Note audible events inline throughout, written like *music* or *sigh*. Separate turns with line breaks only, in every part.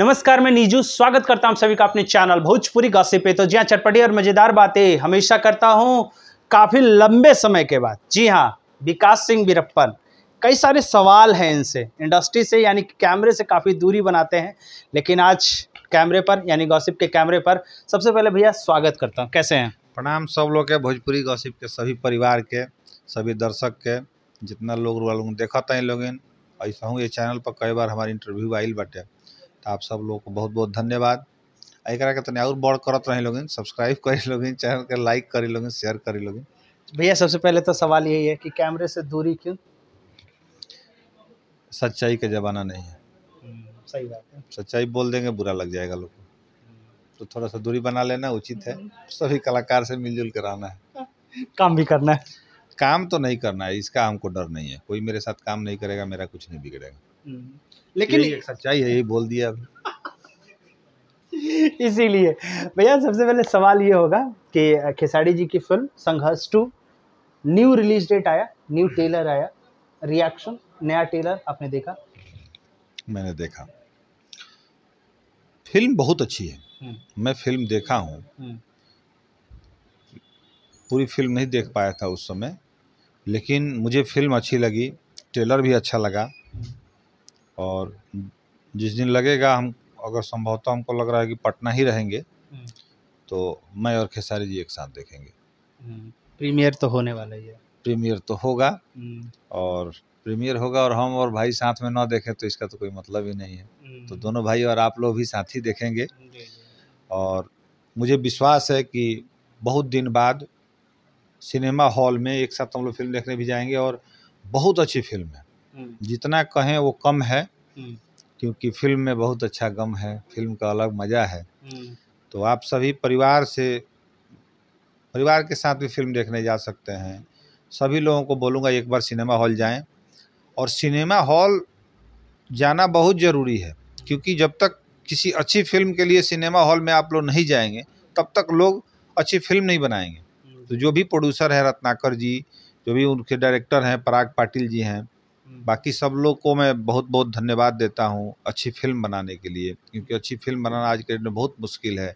नमस्कार मैं नीजू स्वागत करता हूं सभी का अपने चैनल भोजपुरी गॉसिप पे तो जी हाँ चटपटी और मज़ेदार बातें हमेशा करता हूं काफ़ी लंबे समय के बाद जी हाँ विकास सिंह बिरप्पन कई सारे सवाल हैं इनसे इंडस्ट्री से यानी कैमरे से काफ़ी दूरी बनाते हैं लेकिन आज कैमरे पर यानी गॉसिप के कैमरे पर सबसे पहले भैया स्वागत करता हूँ कैसे हैं
प्रणाम सब लोग के भोजपुरी गॉसिप के सभी परिवार के सभी दर्शक के जितना लोग देखा लोग इन लोग ऐसा हूँ ये चैनल पर कई बार हमारी इंटरव्यू आई बटे आप सब लोग को बहुत बहुत धन्यवाद एकरा के तने और बड़ करत रहे लोग सब्सक्राइब करी लोग चैनल के लाइक करी लोग शेयर करी लोग
भैया सबसे पहले तो सवाल यही है कि कैमरे से दूरी क्यों
सच्चाई का ज़माना नहीं है
हम्म, सही बात है
सच्चाई बोल देंगे बुरा लग जाएगा लोग हम्म। तो थोड़ा सा दूरी बना लेना उचित है हम्म। सभी कलाकार से मिलजुल कर आना है काम भी करना है काम तो नहीं करना है इसका हमको डर नहीं है कोई मेरे साथ काम नहीं करेगा मेरा कुछ नहीं बिगड़ेगा हम्म। लेकिन सच्चाई है यही बोल दिया *laughs*
इसीलिए भैया सबसे पहले सवाल ये होगा कि खेसारी जी की film Sangharsh two new release date आया न्यू ट्रेलर आया रिएक्शन नया ट्रेलर आपने देखा
मैंने देखा फिल्म बहुत अच्छी है हम्म। मैं फिल्म देखा हूँ हम्म। पूरी फिल्म नहीं देख पाया था उस समय लेकिन मुझे फ़िल्म अच्छी लगी ट्रेलर भी अच्छा लगा और जिस दिन लगेगा हम अगर संभवतः हमको लग रहा है कि पटना ही रहेंगे हम्म। तो मैं और खेसारी जी एक साथ देखेंगे हम्म।
प्रीमियर तो होने वाला ही है
प्रीमियर तो होगा हम्म। और प्रीमियर होगा और हम और भाई साथ में ना देखें तो इसका तो कोई मतलब ही नहीं है तो दोनों भाई और आप लोग भी साथ ही देखेंगे और मुझे विश्वास है कि बहुत दिन बाद सिनेमा हॉल में एक साथ हम लोग फिल्म देखने भी जाएंगे और बहुत अच्छी फिल्म है हम्म। जितना कहें वो कम है हम्म। क्योंकि फिल्म में बहुत अच्छा गम है फिल्म का अलग मज़ा है हम्म। तो आप सभी परिवार से परिवार के साथ भी फिल्म देखने जा सकते हैं सभी लोगों को बोलूँगा एक बार सिनेमा हॉल जाएं और सिनेमा हॉल जाना बहुत ज़रूरी है क्योंकि जब तक किसी अच्छी फिल्म के लिए सिनेमा हॉल में आप लोग नहीं जाएंगे तब तक लोग अच्छी फिल्म नहीं बनाएंगे तो जो भी प्रोड्यूसर है रत्नाकर जी जो भी उनके डायरेक्टर हैं पराग पाटिल जी हैं हम्म। बाकी सब लोग को मैं बहुत बहुत धन्यवाद देता हूँ अच्छी फिल्म बनाने के लिए क्योंकि अच्छी फिल्म बनाना आज के डेट में बहुत मुश्किल है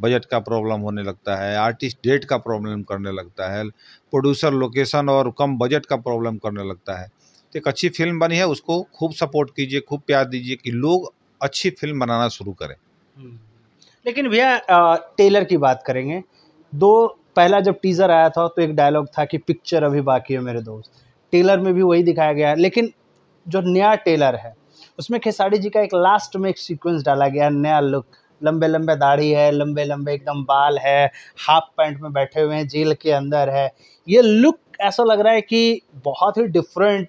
बजट का प्रॉब्लम होने लगता है आर्टिस्ट डेट का प्रॉब्लम करने लगता है प्रोड्यूसर लोकेशन और कम बजट का प्रॉब्लम करने लगता है तो एक अच्छी फिल्म बनी है उसको खूब सपोर्ट कीजिए खूब प्यार दीजिए कि लोग अच्छी फिल्म बनाना शुरू करें हम्म। लेकिन भैया टेलर की बात करेंगे दो
पहला जब टीज़र आया था तो एक डायलॉग था कि पिक्चर अभी बाकी है मेरे दोस्त टेलर में भी वही दिखाया गया है लेकिन जो नया टेलर है उसमें खेसारी जी का एक लास्ट में एक सीक्वेंस डाला गया नया लुक लंबे लंबे दाढ़ी है लंबे लंबे एकदम बाल है हाफ पैंट में बैठे हुए हैं जेल के अंदर है ये लुक ऐसा लग रहा है कि बहुत ही डिफरेंट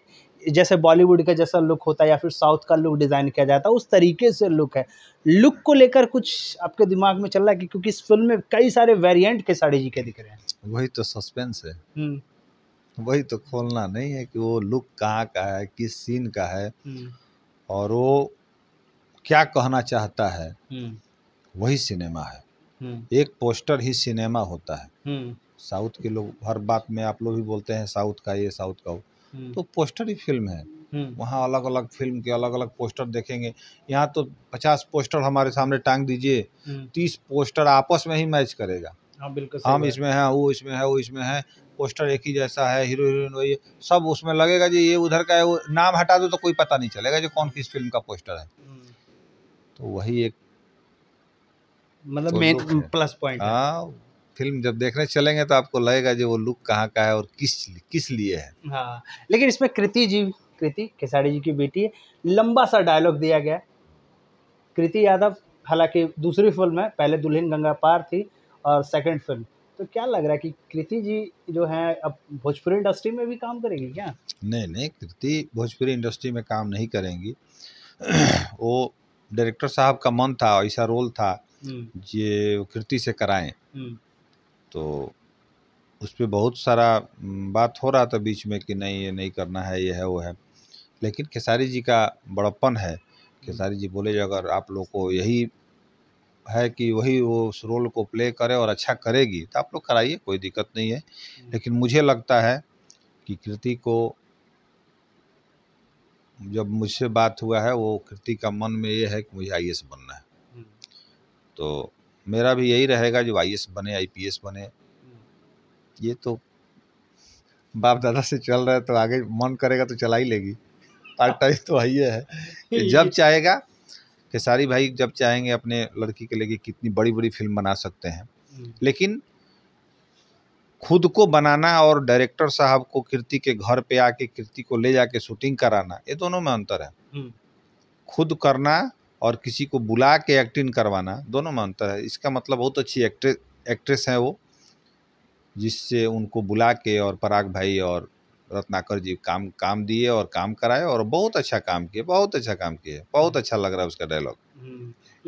जैसे बॉलीवुड का जैसा लुक होता है या फिर साउथ का लुक डिज़ाइन किया जाता है उस तरीके से लुक है लुक को लेकर कुछ आपके दिमाग में चल रहा है कि क्योंकि इस फिल्म में कई सारे वेरिएंट के साड़ी जी के
दिख रहे हैं वही तो सस्पेंस है हम्म। वही तो खोलना नहीं है कि वो लुक कहाँ का है किस सीन का है हम्म। और वो क्या कहना चाहता है हम्म। वही सिनेमा है एक पोस्टर ही सिनेमा होता है साउथ के लोग हर बात में आप लोग भी बोलते हैं साउथ का ये साउथ का वो हम्म। तो पोस्टर ही फिल्म है हम्म। वहाँ अलग अलग फिल्म के अलग अलग पोस्टर देखेंगे यहाँ तो पचास पोस्टर हमारे सामने टांग दीजिए हम्म। तीस पोस्टर आपस में ही मैच करेगा
हाँ, बिल्कुल हम इसमें
है वो इसमें है वो इसमें है पोस्टर एक ही जैसा है हीरो हीरोइन वही सब उसमें लगेगा जी ये उधर का है वो नाम हटा दो तो कोई पता नहीं चलेगा जो कौन किस फिल्म का पोस्टर है तो वही एक मतलब मेन प्लस पॉइंट है फिल्म जब देखने चलेंगे तो आपको लगेगा जो वो लुक कहाँ का है और किस किस लिए है हाँ लेकिन इसमें
कृति जी कृति खेसारी जी की बेटी है लंबा सा डायलॉग दिया गया कृति यादव हालांकि दूसरी फिल्म है पहले दुल्हन गंगा पार थी और सेकंड फिल्म तो क्या लग रहा है कि कृति जी जो है अब भोजपुरी इंडस्ट्री में भी काम करेगी क्या
नहीं नहीं कृति भोजपुरी इंडस्ट्री में काम नहीं करेंगी वो डायरेक्टर साहब का मन था ऐसा रोल था हम्म। जे कृति से कराएं हम्म। तो उस पर बहुत सारा बात हो रहा था बीच में कि नहीं ये नहीं करना है ये है वो है लेकिन खेसारी जी का बड़प्पन है खेसारी जी बोले अगर आप लोग को यही है कि वही वो उस रोल को प्ले करे और अच्छा करेगी तो आप लोग कराइए कोई दिक्कत नहीं है हम्म। लेकिन मुझे लगता है कि कृति को जब मुझसे बात हुआ है वो कृति का मन में ये है कि मुझे आई बनना है हम्म। तो मेरा भी यही रहेगा जो आई बने आई बने ये तो बाप दादा से चल रहा है तो आगे मन करेगा तो चला ही लेगी पार्ट टाइम तो आइए है कि *laughs* जब चाहेगा खेसारी भाई जब चाहेंगे अपने लड़की के लिए कितनी बड़ी बड़ी फिल्म बना सकते हैं हम्म। लेकिन खुद को बनाना और डायरेक्टर साहब को कीर्ति के घर पे आके कीर्ति को ले जाके शूटिंग कराना ये दोनों में अंतर है हम्म। खुद करना और किसी को बुला के एक्टिंग करवाना दोनों में अंतर है इसका मतलब बहुत अच्छी एक्ट्रेस एक्ट्रेस हैं वो जिससे उनको बुला के और पराग भाई और रत्नाकर जी काम काम दिए और काम कराए और बहुत अच्छा काम किए बहुत अच्छा काम किए बहुत हम्म। अच्छा लग रहा है उसका डायलॉग